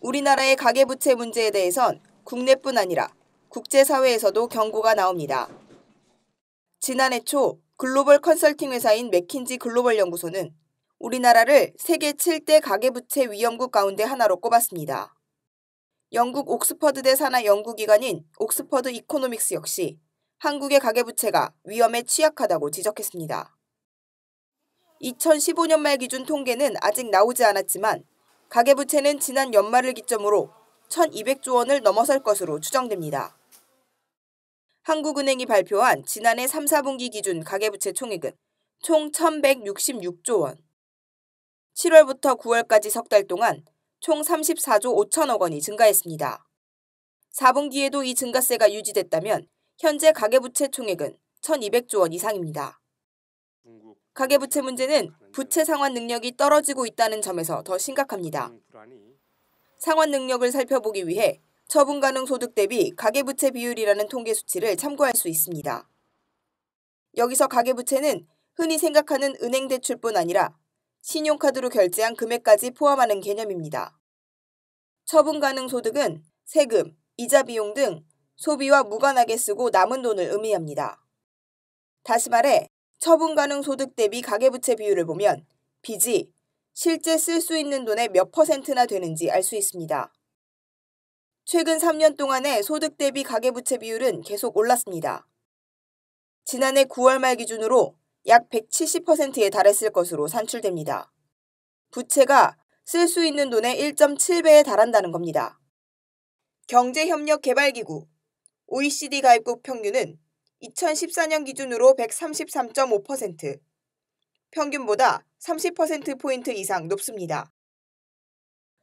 우리나라의 가계부채 문제에 대해선 국내뿐 아니라 국제사회에서도 경고가 나옵니다. 지난해 초 글로벌 컨설팅 회사인 맥킨지 글로벌 연구소는 우리나라를 세계 7대 가계부채 위험국 가운데 하나로 꼽았습니다. 영국 옥스퍼드대 산하 연구기관인 옥스퍼드 이코노믹스 역시 한국의 가계부채가 위험에 취약하다고 지적했습니다. 2015년 말 기준 통계는 아직 나오지 않았지만 가계부채는 지난 연말을 기점으로 1,200조 원을 넘어설 것으로 추정됩니다. 한국은행이 발표한 지난해 3, 4분기 기준 가계부채 총액은 총 1,166조 원. 7월부터 9월까지 석 달 동안 총 34조 5천억 원이 증가했습니다. 4분기에도 이 증가세가 유지됐다면 현재 가계부채 총액은 1,200조 원 이상입니다. 가계부채 문제는 부채 상환 능력이 떨어지고 있다는 점에서 더 심각합니다. 음, 상환 능력을 살펴보기 위해 처분 가능 소득 대비 가계부채 비율이라는 통계 수치를 참고할 수 있습니다. 여기서 가계부채는 흔히 생각하는 은행 대출뿐 아니라 신용카드로 결제한 금액까지 포함하는 개념입니다. 처분 가능 소득은 세금, 이자 비용 등 소비와 무관하게 쓰고 남은 돈을 의미합니다. 다시 말해 처분 가능 소득 대비 가계부채 비율을 보면 빚이 실제 쓸 수 있는 돈의 몇 퍼센트나 되는지 알 수 있습니다. 최근 3년 동안의 소득 대비 가계부채 비율은 계속 올랐습니다. 지난해 9월 말 기준으로 약 170%에 달했을 것으로 산출됩니다. 부채가 쓸 수 있는 돈의 1.7배에 달한다는 겁니다. 경제협력개발기구 OECD 가입국 평균은 2014년 기준으로 133.5%, 평균보다 30%포인트 이상 높습니다.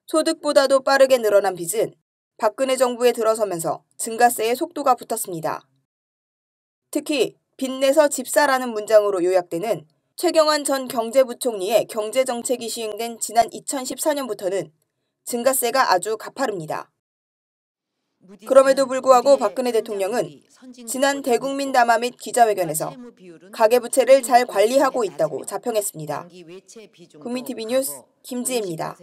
소득보다도 빠르게 늘어난 빚은 박근혜 정부에 들어서면서 증가세의 속도가 붙었습니다. 특히 빚내서 집사라는 문장으로 요약되는 최경환 전 경제부총리의 경제정책이 시행된 지난 2014년부터는 증가세가 아주 가파릅니다. 그럼에도 불구하고 박근혜 대통령은 지난 대국민 담화 및 기자회견에서 가계부채를 잘 관리하고 있다고 자평했습니다. 국민TV 뉴스 김지혜입니다.